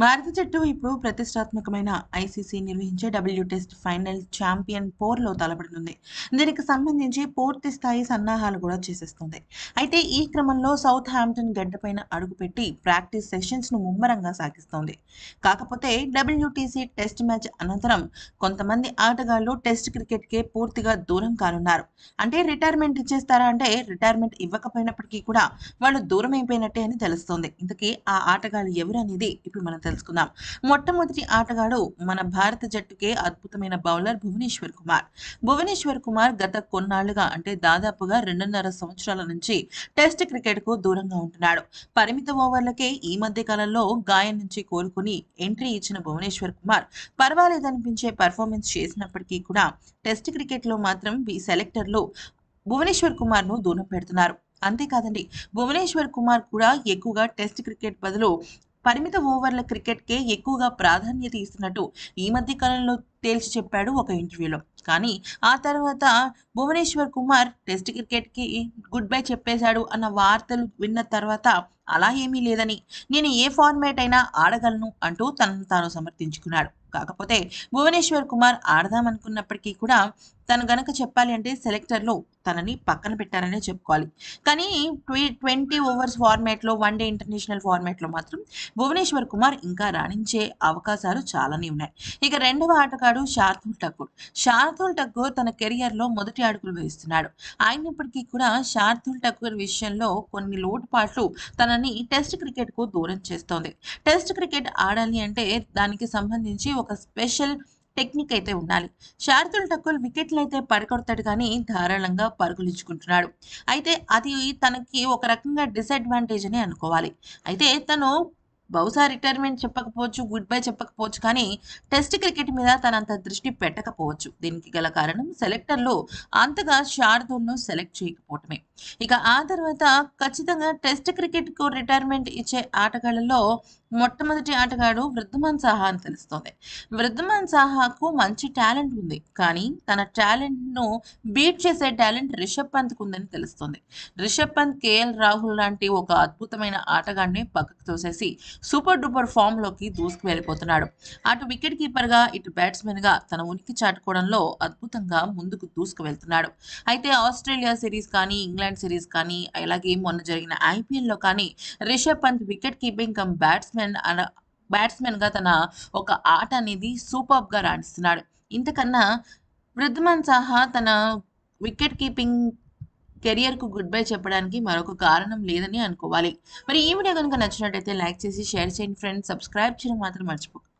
భారత జట్టు ఇప్పుడు ప్రతిష్టాత్మకమైన ఐసీసీ నిర్వహించే డబ్ల్యూ టెస్ట్ ఫైనల్ ఛాంపియన్ పోర్లో తలపడుతుంది దీనికి సంబంధించి పూర్తి స్థాయి సన్నాహాలు కూడా చేసేస్తుంది అయితే ఈ క్రమంలో సౌత్ హాంప్టన్ గడ్డపైన అడుగుపెట్టి ప్రాక్టీస్ సెషన్స్ ను ముమ్మరంగా సాగిస్తోంది కాకపోతే డబ్ల్యూటీసీ టెస్ట్ మ్యాచ్ అనంతరం కొంతమంది ఆటగాళ్లు టెస్ట్ క్రికెట్ కే పూర్తిగా దూరం కానున్నారు అంటే రిటైర్మెంట్ ఇచ్చేస్తారా అంటే రిటైర్మెంట్ ఇవ్వకపోయినప్పటికీ కూడా వాళ్ళు దూరం అయిపోయినట్టే అని తెలుస్తోంది ఇంతకీ ఆ ఆటగాళ్ళు ఎవరు అనేది ఇప్పుడు మనం తెలుసుకుందాం మొట్టమొదటి ఆటగాడు మన భారత జట్టుకే అద్భుతమైన బౌలర్ భువనేశ్వర్ కుమార్ భువనేశ్వర్ కుమార్ గత కొన్నాళ్లుగా అంటే దాదాపుగా రెండున్నర సంవత్సరాల నుంచి టెస్ట్ క్రికెట్ కు దూరంగా ఉంటున్నాడు పరిమిత ఓవర్లకే ఈ మధ్య కాలంలో గాయం నుంచి కోలుకుని ఎంట్రీ ఇచ్చిన భువనేశ్వర్ కుమార్ పర్వాలేదనిపించే పర్ఫార్మెన్స్ చేసినప్పటికీ కూడా టెస్ట్ క్రికెట్ లో మాత్రం ఈ సెలెక్టర్లు భువనేశ్వర్ కుమార్ ను దూరం పెడుతున్నారు అంతేకాదండి భువనేశ్వర్ కుమార్ కూడా ఎక్కువగా టెస్ట్ క్రికెట్ బదులు పరిమిత ఓవర్ల క్రికెట్కే ఎక్కువగా ప్రాధాన్యత ఇస్తున్నట్టు ఈ మధ్య కాలంలో తేల్చి చెప్పాడు ఒక ఇంటర్వ్యూలో కానీ ఆ తర్వాత భువనేశ్వర్ కుమార్ టెస్ట్ క్రికెట్కి గుడ్ బై చెప్పేశాడు అన్న వార్తలు విన్న తర్వాత అలా ఏమీ లేదని నేను ఏ ఫార్మేట్ అయినా ఆడగలను అంటూ తనను తాను సమర్థించుకున్నాడు కాకపోతే భువనేశ్వర్ కుమార్ ఆడదామనుకున్నప్పటికీ కూడా తను గనక చెప్పాలి అంటే సెలెక్టర్లో తనని పక్కన పెట్టారనే చెప్పుకోవాలి కానీ ట్వీ ట్వంటీ ఓవర్స్ ఫార్మాట్లో వన్ డే ఇంటర్నేషనల్ ఫార్మాట్లో మాత్రం భువనేశ్వర్ కుమార్ ఇంకా రాణించే అవకాశాలు చాలానే ఉన్నాయి ఇక రెండవ ఆటగాడు శార్థుల్ ఠాకూర్ శార్థుల్ ఠాకూర్ తన కెరియర్లో మొదటి అడుగులు వేస్తున్నాడు అయినప్పటికీ కూడా శార్థుల్ ఠాకూర్ విషయంలో కొన్ని లోటుపాట్లు తనని టెస్ట్ క్రికెట్కు దూరం చేస్తోంది టెస్ట్ క్రికెట్ ఆడాలి అంటే దానికి సంబంధించి ఒక స్పెషల్ టెక్నిక్ అయితే ఉండాలి శార్దుల్ ఠాకూర్ వికెట్లు అయితే పడగొడతాడు కానీ ధారాళంగా పరుగులించుకుంటున్నాడు అయితే అది తనకి ఒక రకంగా డిసడ్వాంటేజ్ అని అనుకోవాలి అయితే తను బహుశా రిటైర్మెంట్ చెప్పకపోవచ్చు గుడ్ బై చెప్పకపోవచ్చు కానీ టెస్ట్ క్రికెట్ మీద తనంత దృష్టి పెట్టకపోవచ్చు దీనికి గల కారణం సెలెక్టర్లు అంతగా శార్దూల్ను సెలెక్ట్ చేయకపోవటమే ఇక ఆ తర్వాత ఖచ్చితంగా టెస్ట్ క్రికెట్కు రిటైర్మెంట్ ఇచ్చే ఆటగాళ్లలో మొట్టమొదటి ఆటగాడు వృద్ధమాన్ సాహా అని తెలుస్తుంది వృద్ధమాన్ సాహాకు మంచి టాలెంట్ ఉంది కానీ తన టాలెంట్ను బీట్ చేసే టాలెంట్ రిషబ్ పంత్కు ఉందని తెలుస్తుంది రిషబ్ పంత్ కేఎల్ రాహుల్ లాంటి ఒక అద్భుతమైన ఆటగాడిని పక్కకు తోసేసి సూపర్ డూపర్ ఫామ్లోకి దూసుకు వెళ్ళిపోతున్నాడు అటు వికెట్ కీపర్గా ఇటు బ్యాట్స్మెన్గా తన ఉనికి చాటుకోవడంలో అద్భుతంగా ముందుకు దూసుకు వెళ్తున్నాడు అయితే ఆస్ట్రేలియా సిరీస్ కానీ ఇంగ్లాండ్ సిరీస్ కానీ అలాగే మొన్న జరిగిన ఐపీఎల్లో కానీ Rishabh Pant wicket keeping come batsmen batsmen అన బ్యాట్స్మెన్గా తన ఒక ఆట అనేది సూపర్గా రాణిస్తున్నాడు ఇంతకన్నా వృద్ధమన్ సహా తన వికెట్ కీపింగ్ కెరియర్కు గుడ్ బై చెప్పడానికి మరొక కారణం లేదని అనుకోవాలి మరి ఈ వీడియో కనుక నచ్చినట్టయితే లైక్ చేసి షేర్ చేయండి ఫ్రెండ్స్ సబ్స్క్రైబ్ చేయడం మాత్రం మర్చిపోకండి